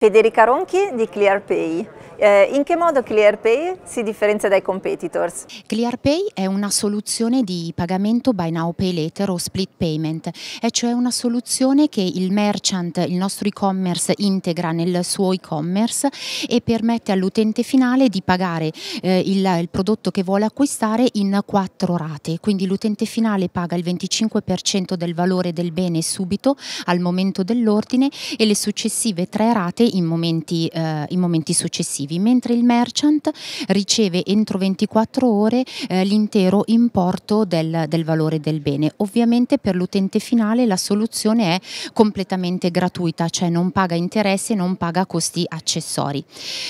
Federica Ronchi di ClearPay. Eh, in che modo ClearPay si differenzia dai competitors? ClearPay è una soluzione di pagamento by now pay later o split payment, è cioè una soluzione che il merchant, il nostro e-commerce integra nel suo e-commerce e permette all'utente finale di pagare eh, il, il, prodotto che vuole acquistare in quattro rate, quindi l'utente finale paga il 25% del valore del bene subito al momento dell'ordine e le successive tre rate in momenti, eh, in momenti successivi relativi, mentre il merchant riceve entro 24 ore eh, l'intero importo del, del, valore del bene. Ovviamente per l'utente finale la soluzione è completamente gratuita, cioè non paga interessi e non paga costi accessori.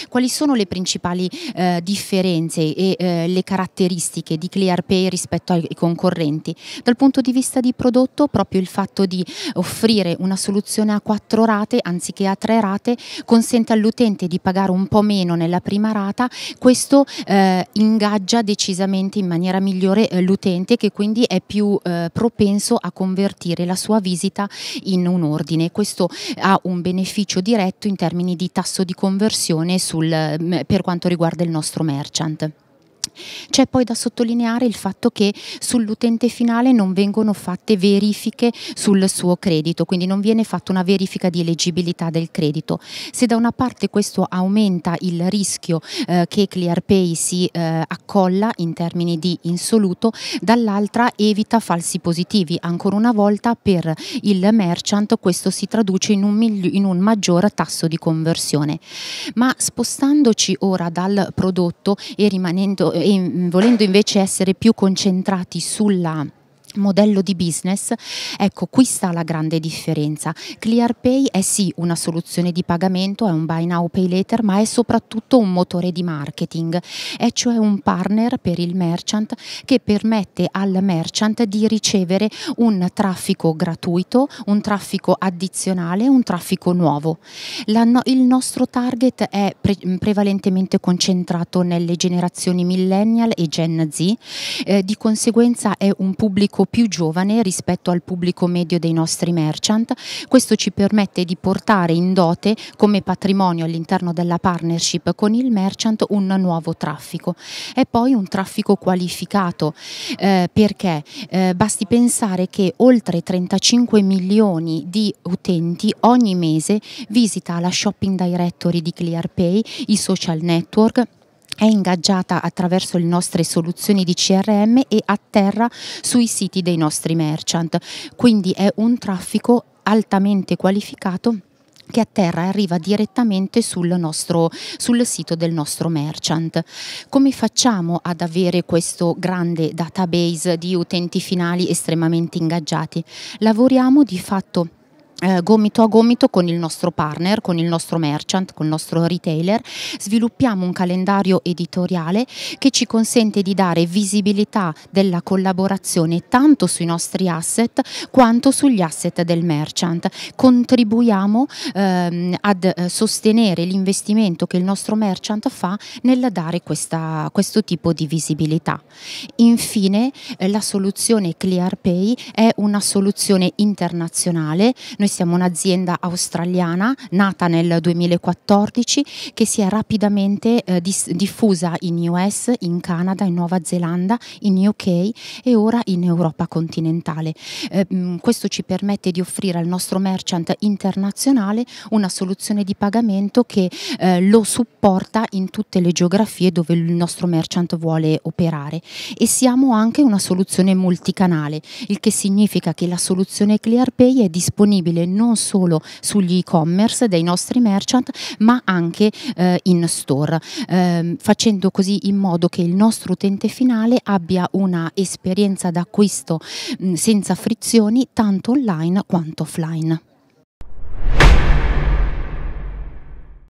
Quali sono le principali eh, differenze e eh, le caratteristiche di ClearPay rispetto ai concorrenti? Dal punto di vista di prodotto, proprio il fatto di offrire una soluzione a quattro rate anziché a tre rate consente all'utente di pagare un po' meno meno nella prima rata, questo eh, ingaggia decisamente in maniera migliore eh, l'utente che quindi è più eh, propenso a convertire la sua visita in un ordine. Questo ha un beneficio diretto in termini di tasso di conversione sul, mm, per quanto riguarda il nostro merchant. C'è poi da sottolineare il fatto che sull'utente finale non vengono fatte verifiche sul suo credito, quindi non viene fatta una verifica di elegibilità del credito. Se da una parte questo aumenta il rischio eh, che ClearPay si eh, accolla in termini di insoluto, dall'altra evita falsi positivi. Ancora una volta per il merchant questo si traduce in un, in un maggior tasso di conversione. Ma spostandoci ora dal prodotto e rimanendo, Mm, volendo invece essere più concentrati sulla modello di business, ecco qui sta la grande differenza. ClearPay è sì una soluzione di pagamento, è un buy now pay later, ma è soprattutto un motore di marketing, è cioè un partner per il merchant che permette al merchant di ricevere un traffico gratuito, un traffico addizionale, un traffico nuovo. La, il nostro target è pre, prevalentemente concentrato nelle generazioni millennial e Gen Z, eh, di conseguenza è un pubblico più giovane rispetto al pubblico medio dei nostri merchant. Questo ci permette di portare in dote come patrimonio all'interno della partnership con il merchant un nuovo traffico. E poi un traffico qualificato eh, perché eh, basti pensare che oltre 35 milioni di utenti ogni mese visita la shopping directory di ClearPay, i social network è ingaggiata attraverso le nostre soluzioni di CRM e atterra sui siti dei nostri merchant. Quindi è un traffico altamente qualificato che atterra e arriva direttamente sul, nostro, sul, sito del nostro merchant. Come facciamo ad avere questo grande database di utenti finali estremamente ingaggiati? Lavoriamo di fatto eh, gomito a gomito con il nostro partner, con il nostro merchant, con il nostro retailer, sviluppiamo un calendario editoriale che ci consente di dare visibilità della collaborazione tanto sui nostri asset quanto sugli asset del merchant. Contribuiamo ehm, ad eh, sostenere l'investimento che il nostro merchant fa nel dare questa, questo tipo di visibilità. Infine eh, la soluzione ClearPay è una soluzione internazionale, Noi noi siamo un'azienda australiana nata nel 2014 che si è rapidamente eh, diffusa in US, in Canada, in Nuova Zelanda, in UK e ora in Europa continentale. Eh, mm, questo ci permette di offrire al nostro merchant internazionale una soluzione di pagamento che eh, lo supporta in tutte le geografie dove il nostro merchant vuole operare e siamo anche una soluzione multicanale, il che significa che la soluzione ClearPay è disponibile disponibile non solo sugli e-commerce dei nostri merchant, ma anche eh, in store, eh, facendo così in modo che il nostro utente finale abbia una esperienza d'acquisto mh, mm, senza frizioni tanto online quanto offline.